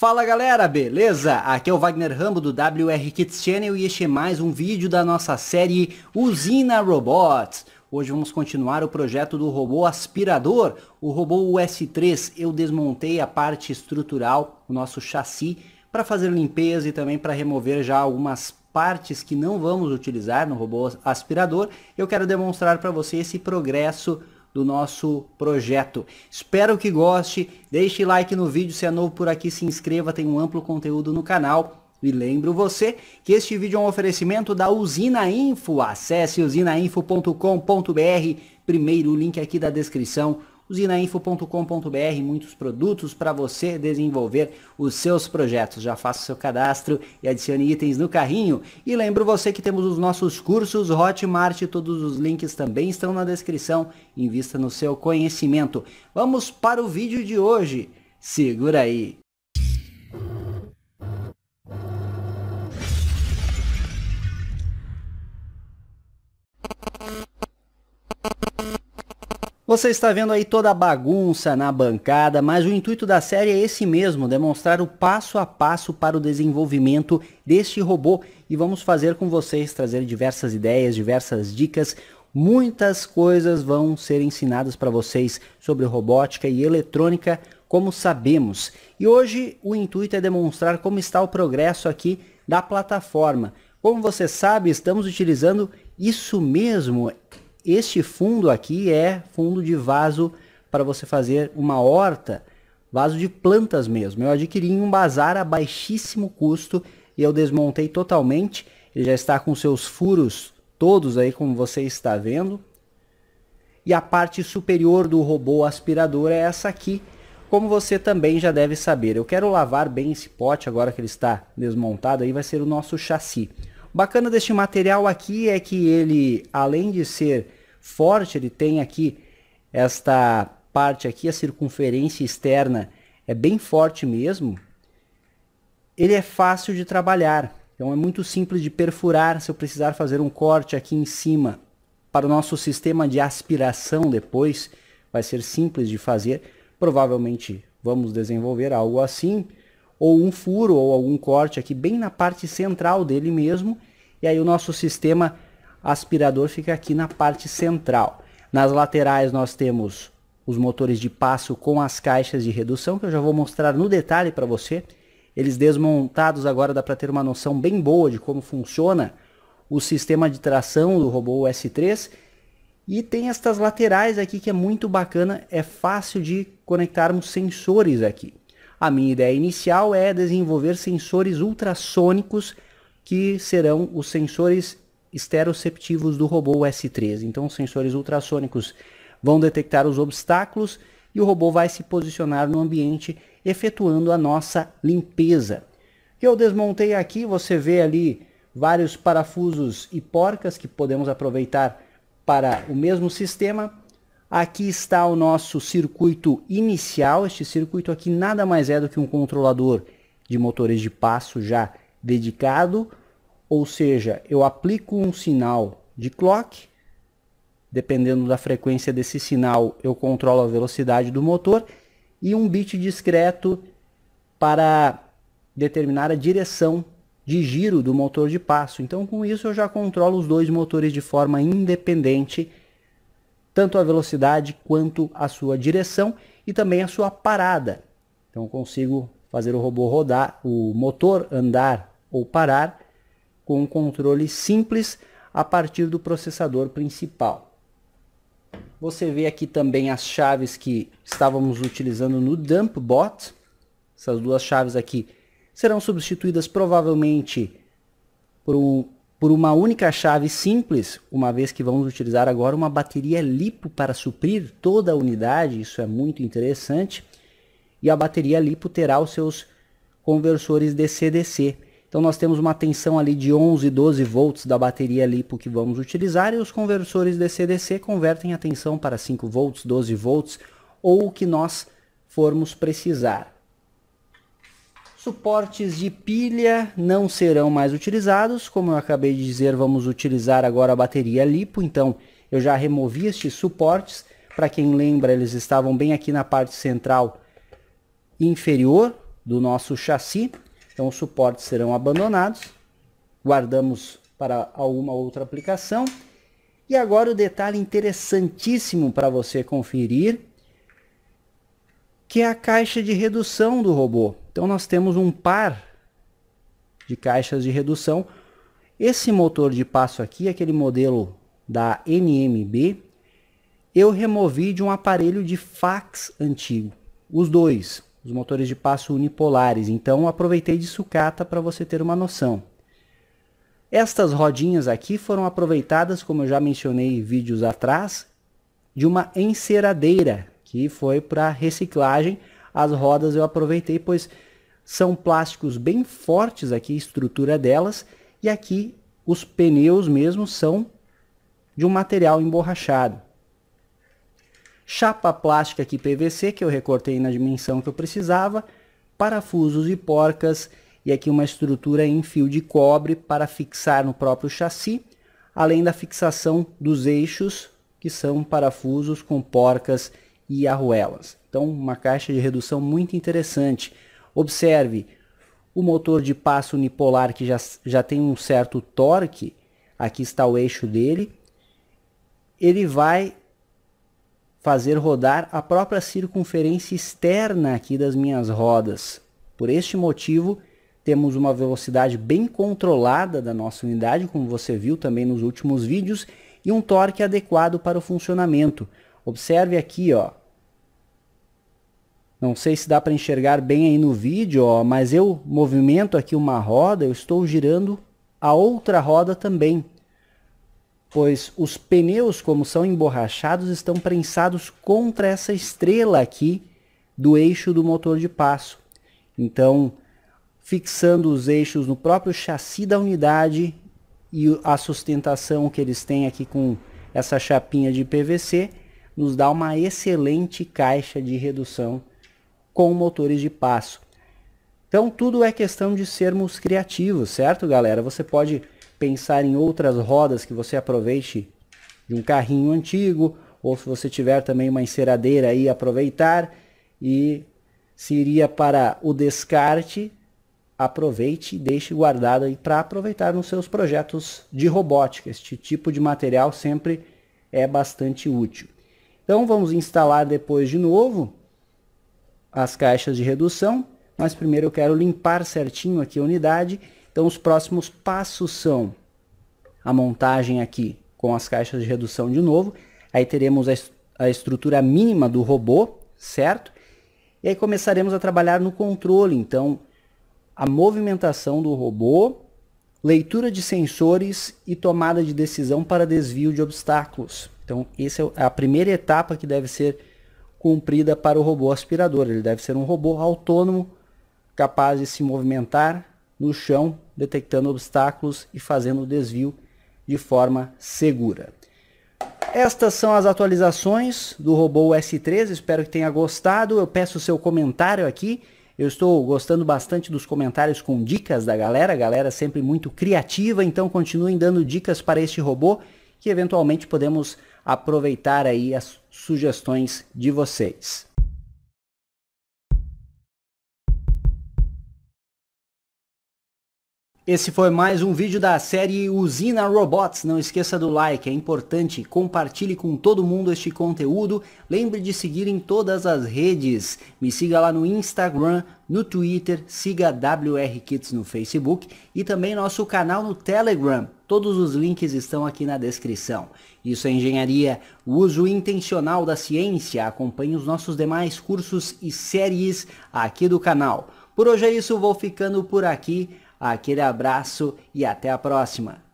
Fala galera, beleza? Aqui é o Wagner Rambo do WR Kids Channel e este é mais um vídeo da nossa série Usina Robots. Hoje vamos continuar o projeto do robô aspirador, o robô US3. Eu desmontei a parte estrutural, o nosso chassi, para fazer limpeza e também para remover já algumas partes que não vamos utilizar no robô aspirador. Eu quero demonstrar para você esse progresso do nosso projeto. Espero que goste, deixe like no vídeo se é novo por aqui, se inscreva, tem um amplo conteúdo no canal. E lembro você que este vídeo é um oferecimento da Usina Info. Acesse usinainfo.com.br, primeiro link aqui da descrição usinainfo.com.br, muitos produtos para você desenvolver os seus projetos. Já faça seu cadastro e adicione itens no carrinho. E lembro você que temos os nossos cursos Hotmart, todos os links também estão na descrição. Invista no seu conhecimento. Vamos para o vídeo de hoje. Segura aí. Você está vendo aí toda a bagunça na bancada, mas o intuito da série é esse mesmo, demonstrar o passo a passo para o desenvolvimento deste robô e vamos fazer com vocês trazer diversas ideias, diversas dicas, muitas coisas vão ser ensinadas para vocês sobre robótica e eletrônica, como sabemos. E hoje o intuito é demonstrar como está o progresso aqui da plataforma. Como você sabe, estamos utilizando isso mesmo, este fundo aqui é fundo de vaso para você fazer uma horta, vaso de plantas mesmo. Eu adquiri em um bazar a baixíssimo custo e eu desmontei totalmente. Ele já está com seus furos todos aí, como você está vendo. E a parte superior do robô aspirador é essa aqui, como você também já deve saber. Eu quero lavar bem esse pote agora que ele está desmontado, aí vai ser o nosso chassi. Bacana deste material aqui é que ele, além de ser forte, ele tem aqui esta parte aqui, a circunferência externa é bem forte mesmo. Ele é fácil de trabalhar, então é muito simples de perfurar se eu precisar fazer um corte aqui em cima para o nosso sistema de aspiração depois, vai ser simples de fazer. Provavelmente vamos desenvolver algo assim, ou um furo ou algum corte aqui bem na parte central dele mesmo. E aí o nosso sistema aspirador fica aqui na parte central. Nas laterais nós temos os motores de passo com as caixas de redução, que eu já vou mostrar no detalhe para você. Eles desmontados agora dá para ter uma noção bem boa de como funciona o sistema de tração do robô S3. E tem estas laterais aqui que é muito bacana, é fácil de conectarmos sensores aqui. A minha ideia inicial é desenvolver sensores ultrassônicos que serão os sensores esteroceptivos do robô S3. Então, os sensores ultrassônicos vão detectar os obstáculos e o robô vai se posicionar no ambiente efetuando a nossa limpeza. Eu desmontei aqui, você vê ali vários parafusos e porcas que podemos aproveitar para o mesmo sistema. Aqui está o nosso circuito inicial. Este circuito aqui nada mais é do que um controlador de motores de passo já dedicado. Ou seja, eu aplico um sinal de clock. Dependendo da frequência desse sinal, eu controlo a velocidade do motor. E um bit discreto para determinar a direção de giro do motor de passo. Então, com isso, eu já controlo os dois motores de forma independente tanto a velocidade quanto a sua direção e também a sua parada. Então eu consigo fazer o robô rodar, o motor andar ou parar com um controle simples a partir do processador principal. Você vê aqui também as chaves que estávamos utilizando no Dumpbot. Essas duas chaves aqui serão substituídas provavelmente por um por uma única chave simples, uma vez que vamos utilizar agora uma bateria lipo para suprir toda a unidade, isso é muito interessante. E a bateria lipo terá os seus conversores DC-DC. Então nós temos uma tensão ali de 11, 12 volts da bateria lipo que vamos utilizar e os conversores DC-DC convertem a tensão para 5 volts, 12 volts ou o que nós formos precisar. Suportes de pilha não serão mais utilizados, como eu acabei de dizer, vamos utilizar agora a bateria lipo, então eu já removi estes suportes, para quem lembra eles estavam bem aqui na parte central inferior do nosso chassi, então os suportes serão abandonados, guardamos para alguma outra aplicação. E agora o detalhe interessantíssimo para você conferir que é a caixa de redução do robô. Então nós temos um par de caixas de redução. Esse motor de passo aqui, aquele modelo da NMB, eu removi de um aparelho de fax antigo. Os dois, os motores de passo unipolares. Então aproveitei de sucata para você ter uma noção. Estas rodinhas aqui foram aproveitadas, como eu já mencionei em vídeos atrás, de uma enceradeira que foi para reciclagem. As rodas eu aproveitei, pois são plásticos bem fortes aqui, estrutura delas, e aqui os pneus mesmo são de um material emborrachado. Chapa plástica aqui PVC, que eu recortei na dimensão que eu precisava, parafusos e porcas, e aqui uma estrutura em fio de cobre para fixar no próprio chassi, além da fixação dos eixos, que são parafusos com porcas e arruelas. Então, uma caixa de redução muito interessante. Observe, o motor de passo unipolar que já, já tem um certo torque, aqui está o eixo dele, ele vai fazer rodar a própria circunferência externa aqui das minhas rodas. Por este motivo, temos uma velocidade bem controlada da nossa unidade, como você viu também nos últimos vídeos, e um torque adequado para o funcionamento. Observe aqui, ó, não sei se dá para enxergar bem aí no vídeo, ó, mas eu movimento aqui uma roda, eu estou girando a outra roda também. Pois os pneus, como são emborrachados, estão prensados contra essa estrela aqui do eixo do motor de passo. Então, fixando os eixos no próprio chassi da unidade e a sustentação que eles têm aqui com essa chapinha de PVC, nos dá uma excelente caixa de redução com motores de passo. Então tudo é questão de sermos criativos, certo, galera? Você pode pensar em outras rodas que você aproveite de um carrinho antigo, ou se você tiver também uma enceradeira aí, aproveitar e se iria para o descarte, aproveite e deixe guardado aí para aproveitar nos seus projetos de robótica. Este tipo de material sempre é bastante útil. Então vamos instalar depois de novo as caixas de redução, mas primeiro eu quero limpar certinho aqui a unidade. Então os próximos passos são a montagem aqui com as caixas de redução de novo. Aí teremos a, est a estrutura mínima do robô, certo? E aí começaremos a trabalhar no controle, então a movimentação do robô, leitura de sensores e tomada de decisão para desvio de obstáculos. Então essa é a primeira etapa que deve ser cumprida para o robô aspirador. Ele deve ser um robô autônomo, capaz de se movimentar no chão, detectando obstáculos e fazendo o desvio de forma segura. Estas são as atualizações do robô S3, espero que tenha gostado. Eu peço o seu comentário aqui. Eu estou gostando bastante dos comentários com dicas da galera, a galera é sempre muito criativa, então continuem dando dicas para este robô que eventualmente podemos aproveitar aí as sugestões de vocês. Esse foi mais um vídeo da série Usina Robots. Não esqueça do like, é importante. Compartilhe com todo mundo este conteúdo. Lembre de seguir em todas as redes. Me siga lá no Instagram, no Twitter, siga WR Kits no Facebook e também nosso canal no Telegram. Todos os links estão aqui na descrição. Isso é engenharia, o uso intencional da ciência. Acompanhe os nossos demais cursos e séries aqui do canal. Por hoje é isso, vou ficando por aqui. Aquele abraço e até a próxima.